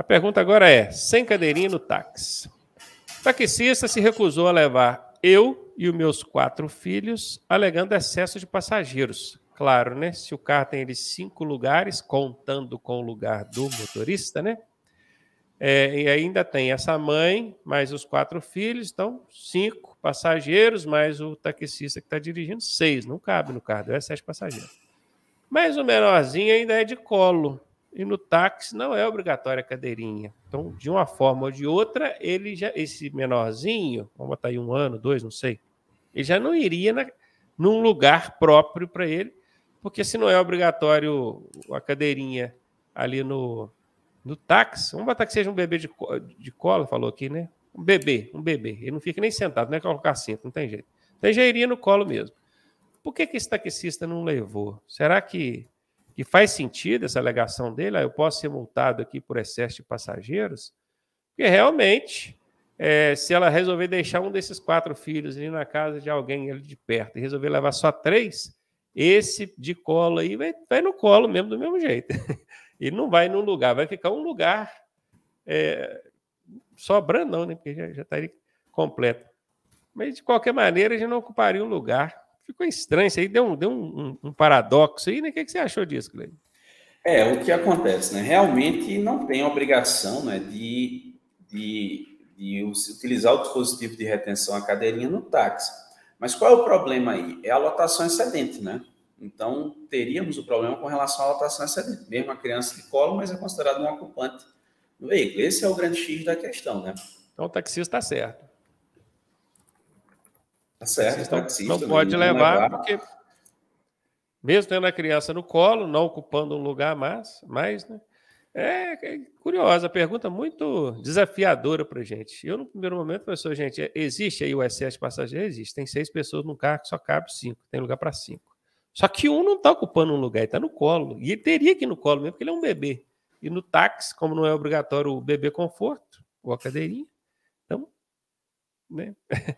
A pergunta agora é: sem cadeirinha no táxi. O taxista se recusou a levar eu e os meus quatro filhos, alegando excesso de passageiros. Claro, né? Se o carro tem ele cinco lugares, contando com o lugar do motorista, né? É, e ainda tem essa mãe, mais os quatro filhos, então cinco passageiros, mais o taxista que está dirigindo, seis. Não cabe no carro, é sete passageiros. Mas o menorzinho ainda é de colo. E no táxi não é obrigatória a cadeirinha. Então, de uma forma ou de outra, ele já esse menorzinho, vamos botar aí um ano, dois, não sei, ele já não iria na, num lugar próprio para ele, porque se não é obrigatório a cadeirinha ali no, no táxi, vamos botar que seja um bebê de, de cola, falou aqui, né? Um bebê, um bebê. Ele não fica nem sentado, nem é colocar cinto, não tem jeito. Então já iria no colo mesmo. Por que, que esse taxista não levou? Será que que faz sentido essa alegação dele, ah, eu posso ser multado aqui por excesso de passageiros, porque realmente, é, se ela resolver deixar um desses quatro filhos ali na casa de alguém ali de perto e resolver levar só três, esse de colo aí vai, vai no colo mesmo, do mesmo jeito. E não vai num lugar, vai ficar um lugar é, sobrando, não, né? Porque já, já estaria tá completo. Mas, de qualquer maneira, a gente não ocuparia um lugar ficou estranho isso aí, deu um, deu um, um paradoxo aí, né? O que, é que você achou disso, Cleide? É, o que acontece, né? Realmente não tem obrigação né, de, de, de utilizar o dispositivo de retenção à cadeirinha no táxi. Mas qual é o problema aí? É a lotação excedente, né? Então, teríamos o problema com relação à lotação excedente. Mesmo a criança de colo, mas é considerado um ocupante no veículo. Esse é o grande X da questão, né? Então, o taxista está certo. Tá certo, não, taxista. Não, não né? pode levar, levar, porque mesmo tendo a criança no colo, não ocupando um lugar mais, mais né? É, é curiosa, pergunta muito desafiadora para gente. Eu, no primeiro momento, professor, gente, é, existe aí o excesso de passageiros? Existe. Tem seis pessoas num carro que só cabe cinco, tem lugar para cinco. Só que um não está ocupando um lugar, ele está no colo. E ele teria que ir no colo mesmo, porque ele é um bebê. E no táxi, como não é obrigatório o bebê conforto, ou a cadeirinha, né?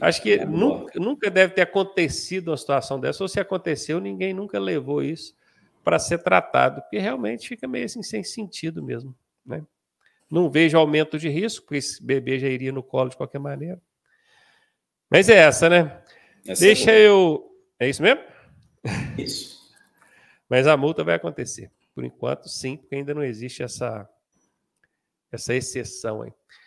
Acho que tá nunca, nunca, deve ter acontecido uma situação dessa, ou se aconteceu, ninguém nunca levou isso para ser tratado, porque realmente fica meio assim, sem sentido mesmo. Né? Não vejo aumento de risco, porque esse bebê já iria no colo de qualquer maneira. Mas é essa, né? Essa é Deixa é eu. É isso mesmo? Isso. Mas a multa vai acontecer. Por enquanto, sim, porque ainda não existe essa, essa exceção aí.